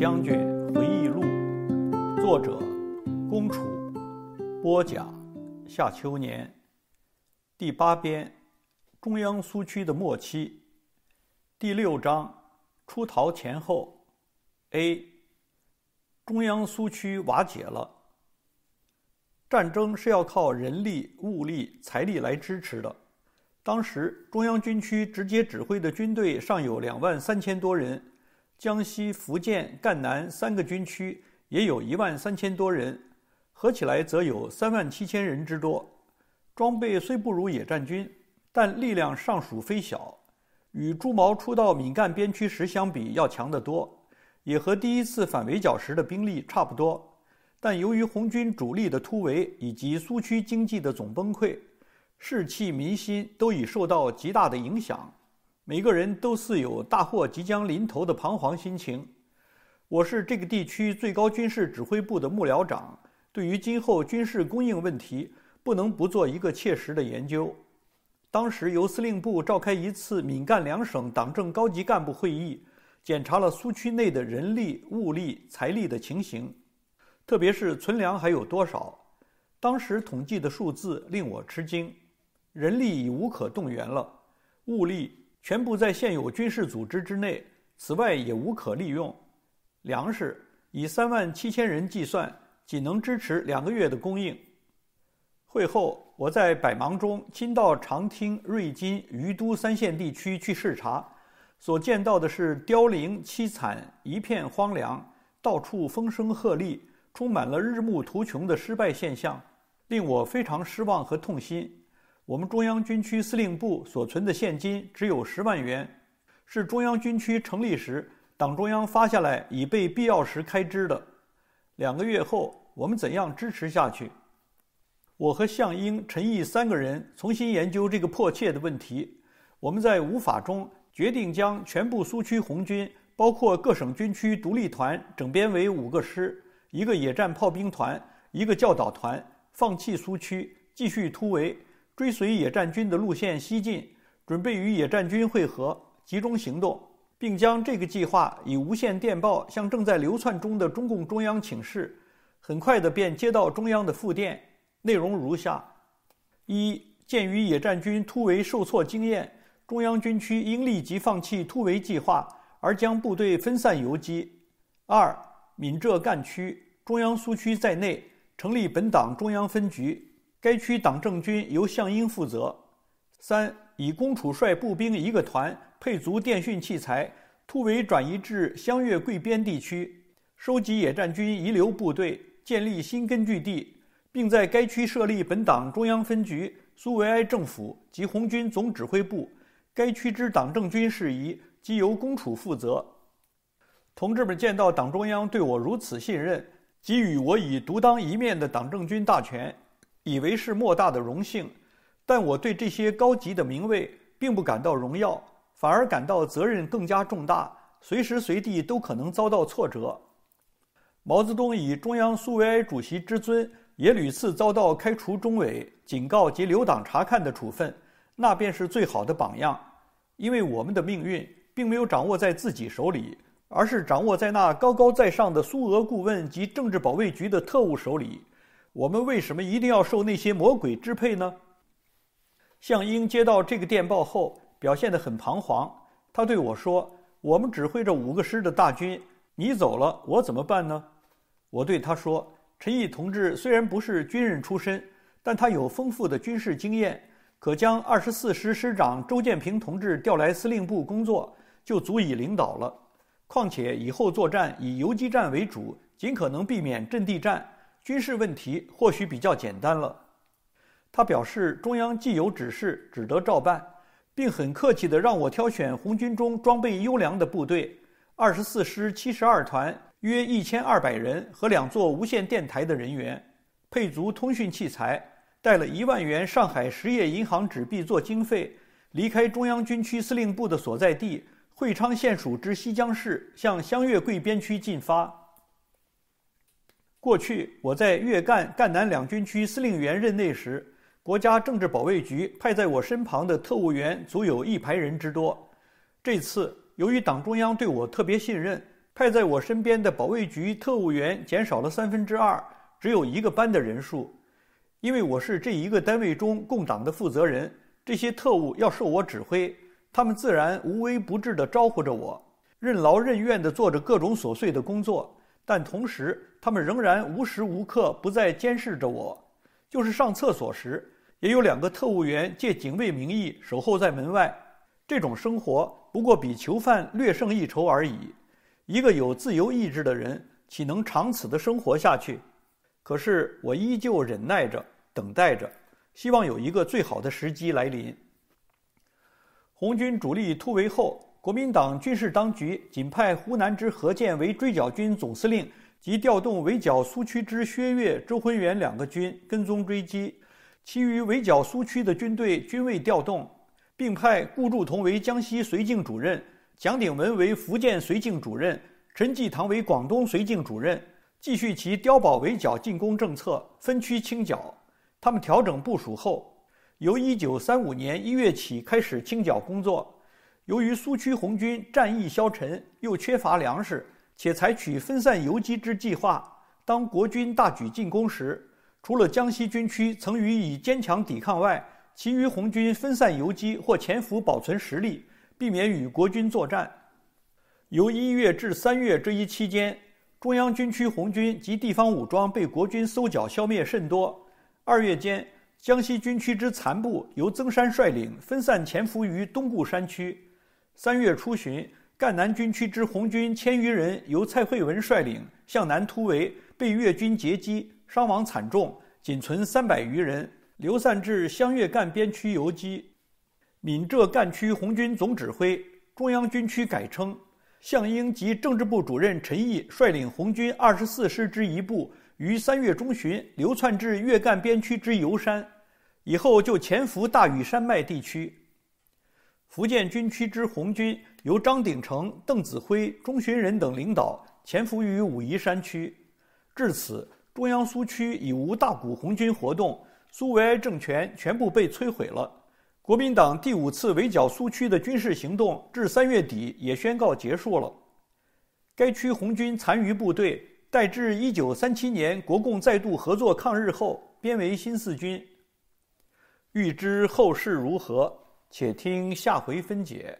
《将军回忆录》，作者：龚楚，播讲：夏秋年，第八编：中央苏区的末期，第六章：出逃前后。A. 中央苏区瓦解了。战争是要靠人力、物力、财力来支持的。当时，中央军区直接指挥的军队尚有两万三千多人。江西、福建、赣南三个军区也有一万三千多人，合起来则有三万七千人之多。装备虽不如野战军，但力量尚属非小，与朱毛初到闽赣边区时相比要强得多，也和第一次反围剿时的兵力差不多。但由于红军主力的突围以及苏区经济的总崩溃，士气、民心都已受到极大的影响。每个人都似有大祸即将临头的彷徨心情。我是这个地区最高军事指挥部的幕僚长，对于今后军事供应问题，不能不做一个切实的研究。当时由司令部召开一次闽赣两省党政高级干部会议，检查了苏区内的人力、物力、财力的情形，特别是存粮还有多少。当时统计的数字令我吃惊，人力已无可动员了，物力。全部在现有军事组织之内，此外也无可利用。粮食以三万七千人计算，仅能支持两个月的供应。会后，我在百忙中亲到长汀、瑞金、于都三县地区去视察，所见到的是凋零凄惨，一片荒凉，到处风声鹤唳，充满了日暮途穷的失败现象，令我非常失望和痛心。我们中央军区司令部所存的现金只有十万元，是中央军区成立时党中央发下来以备必要时开支的。两个月后，我们怎样支持下去？我和项英、陈毅三个人重新研究这个迫切的问题。我们在无法中决定将全部苏区红军，包括各省军区独立团，整编为五个师、一个野战炮兵团、一个教导团，放弃苏区，继续突围。追随野战军的路线西进，准备与野战军会合，集中行动，并将这个计划以无线电报向正在流窜中的中共中央请示。很快的便接到中央的复电，内容如下：一、鉴于野战军突围受挫经验，中央军区应立即放弃突围计划，而将部队分散游击；二、闽浙赣区、中央苏区在内成立本党中央分局。该区党政军由项英负责。三以龚楚率步兵一个团，配足电讯器材，突围转移至湘粤桂边地区，收集野战军遗留部队，建立新根据地，并在该区设立本党中央分局、苏维埃政府及红军总指挥部。该区之党政军事宜，即由龚楚负责。同志们，见到党中央对我如此信任，给予我以独当一面的党政军大权。以为是莫大的荣幸，但我对这些高级的名位并不感到荣耀，反而感到责任更加重大，随时随地都可能遭到挫折。毛泽东以中央苏维埃主席之尊，也屡次遭到开除中委、警告及留党察看的处分，那便是最好的榜样。因为我们的命运并没有掌握在自己手里，而是掌握在那高高在上的苏俄顾问及政治保卫局的特务手里。我们为什么一定要受那些魔鬼支配呢？向英接到这个电报后，表现得很彷徨。他对我说：“我们指挥着五个师的大军，你走了，我怎么办呢？”我对他说：“陈毅同志虽然不是军人出身，但他有丰富的军事经验，可将二十四师师长周建平同志调来司令部工作，就足以领导了。况且以后作战以游击战为主，尽可能避免阵地战。”军事问题或许比较简单了，他表示中央既有指示，只得照办，并很客气地让我挑选红军中装备优良的部队，二十四师七十二团约一千二百人和两座无线电台的人员，配足通讯器材，带了一万元上海实业银行纸币做经费，离开中央军区司令部的所在地会昌县署之西江市，向湘粤桂边区进发。过去我在粤赣赣南两军区司令员任内时，国家政治保卫局派在我身旁的特务员足有一排人之多。这次由于党中央对我特别信任，派在我身边的保卫局特务员减少了三分之二，只有一个班的人数。因为我是这一个单位中共党的负责人，这些特务要受我指挥，他们自然无微不至地招呼着我，任劳任怨地做着各种琐碎的工作。但同时，他们仍然无时无刻不在监视着我，就是上厕所时，也有两个特务员借警卫名义守候在门外。这种生活不过比囚犯略胜一筹而已。一个有自由意志的人，岂能长此的生活下去？可是我依旧忍耐着，等待着，希望有一个最好的时机来临。红军主力突围后。国民党军事当局仅派湖南之何键为追剿军总司令，即调动围剿苏区之薛岳、周浑元两个军跟踪追击，其余围剿苏区的军队均未调动，并派顾祝同为江西绥靖主任，蒋鼎文为福建绥靖主任，陈济棠为广东绥靖主任，继续其碉堡围剿进攻政策，分区清剿。他们调整部署后，由一九三五年一月起开始清剿工作。由于苏区红军战意消沉，又缺乏粮食，且采取分散游击之计划。当国军大举进攻时，除了江西军区曾予以坚强抵抗外，其余红军分散游击或潜伏保存实力，避免与国军作战。由一月至三月这一期间，中央军区红军及地方武装被国军搜剿消灭甚多。二月间，江西军区之残部由曾山率领，分散潜伏于东固山区。三月初旬，赣南军区之红军千余人，由蔡惠文率领向南突围，被越军截击，伤亡惨重，仅存三百余人，流散至湘粤赣边区游击。闽浙赣区红军总指挥（中央军区改称），项英及政治部主任陈毅率领红军二十四师之一部，于三月中旬流窜至粤赣边区之游山，以后就潜伏大屿山脉地区。福建军区之红军由张鼎丞、邓子恢、钟循仁等领导，潜伏于武夷山区。至此，中央苏区已无大股红军活动，苏维埃政权全部被摧毁了。国民党第五次围剿苏区的军事行动，至三月底也宣告结束了。该区红军残余部队，待至一九三七年国共再度合作抗日后，编为新四军。欲知后事如何？且听下回分解。